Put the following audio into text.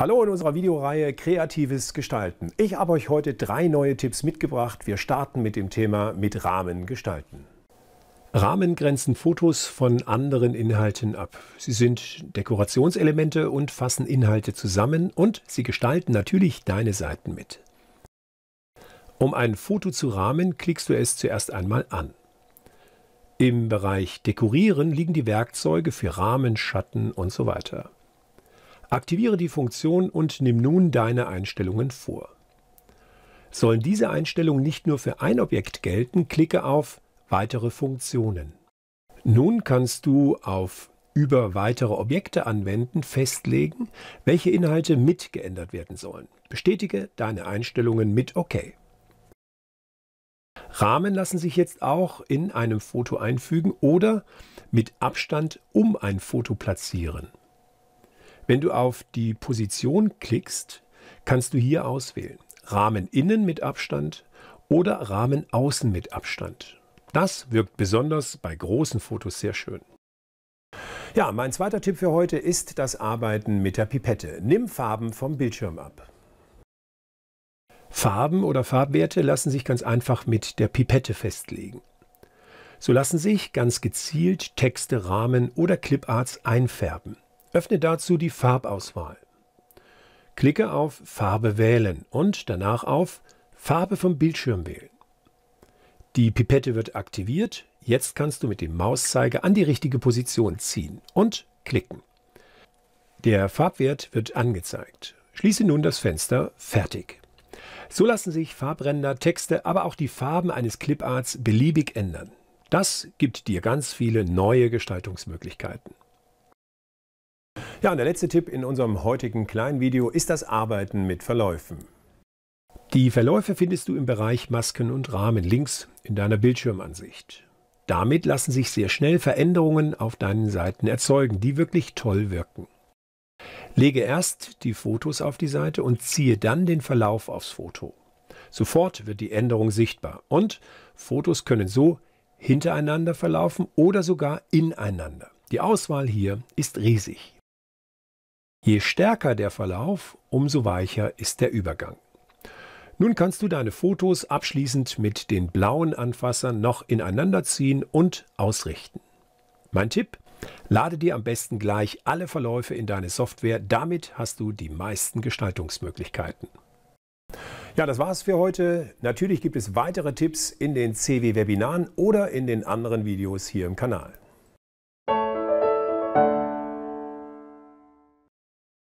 Hallo in unserer Videoreihe Kreatives Gestalten. Ich habe euch heute drei neue Tipps mitgebracht. Wir starten mit dem Thema mit Rahmen gestalten. Rahmen grenzen Fotos von anderen Inhalten ab. Sie sind Dekorationselemente und fassen Inhalte zusammen und sie gestalten natürlich deine Seiten mit. Um ein Foto zu rahmen, klickst du es zuerst einmal an. Im Bereich Dekorieren liegen die Werkzeuge für Rahmen, Schatten und so weiter. Aktiviere die Funktion und nimm nun deine Einstellungen vor. Sollen diese Einstellungen nicht nur für ein Objekt gelten, klicke auf Weitere Funktionen. Nun kannst du auf über weitere Objekte anwenden festlegen, welche Inhalte mit geändert werden sollen. Bestätige deine Einstellungen mit OK. Rahmen lassen sich jetzt auch in einem Foto einfügen oder mit Abstand um ein Foto platzieren. Wenn du auf die Position klickst, kannst du hier auswählen. Rahmen innen mit Abstand oder Rahmen außen mit Abstand. Das wirkt besonders bei großen Fotos sehr schön. Ja, mein zweiter Tipp für heute ist das Arbeiten mit der Pipette. Nimm Farben vom Bildschirm ab. Farben oder Farbwerte lassen sich ganz einfach mit der Pipette festlegen. So lassen sich ganz gezielt Texte, Rahmen oder Cliparts einfärben. Öffne dazu die Farbauswahl. Klicke auf Farbe wählen und danach auf Farbe vom Bildschirm wählen. Die Pipette wird aktiviert. Jetzt kannst du mit dem Mauszeiger an die richtige Position ziehen und klicken. Der Farbwert wird angezeigt. Schließe nun das Fenster Fertig. So lassen sich Farbränder, Texte, aber auch die Farben eines Cliparts beliebig ändern. Das gibt dir ganz viele neue Gestaltungsmöglichkeiten. Ja, und der letzte Tipp in unserem heutigen kleinen Video ist das Arbeiten mit Verläufen. Die Verläufe findest du im Bereich Masken und Rahmen links in deiner Bildschirmansicht. Damit lassen sich sehr schnell Veränderungen auf deinen Seiten erzeugen, die wirklich toll wirken. Lege erst die Fotos auf die Seite und ziehe dann den Verlauf aufs Foto. Sofort wird die Änderung sichtbar und Fotos können so hintereinander verlaufen oder sogar ineinander. Die Auswahl hier ist riesig. Je stärker der Verlauf, umso weicher ist der Übergang. Nun kannst du deine Fotos abschließend mit den blauen Anfassern noch ineinander ziehen und ausrichten. Mein Tipp, lade dir am besten gleich alle Verläufe in deine Software, damit hast du die meisten Gestaltungsmöglichkeiten. Ja, das war's für heute. Natürlich gibt es weitere Tipps in den CW-Webinaren oder in den anderen Videos hier im Kanal.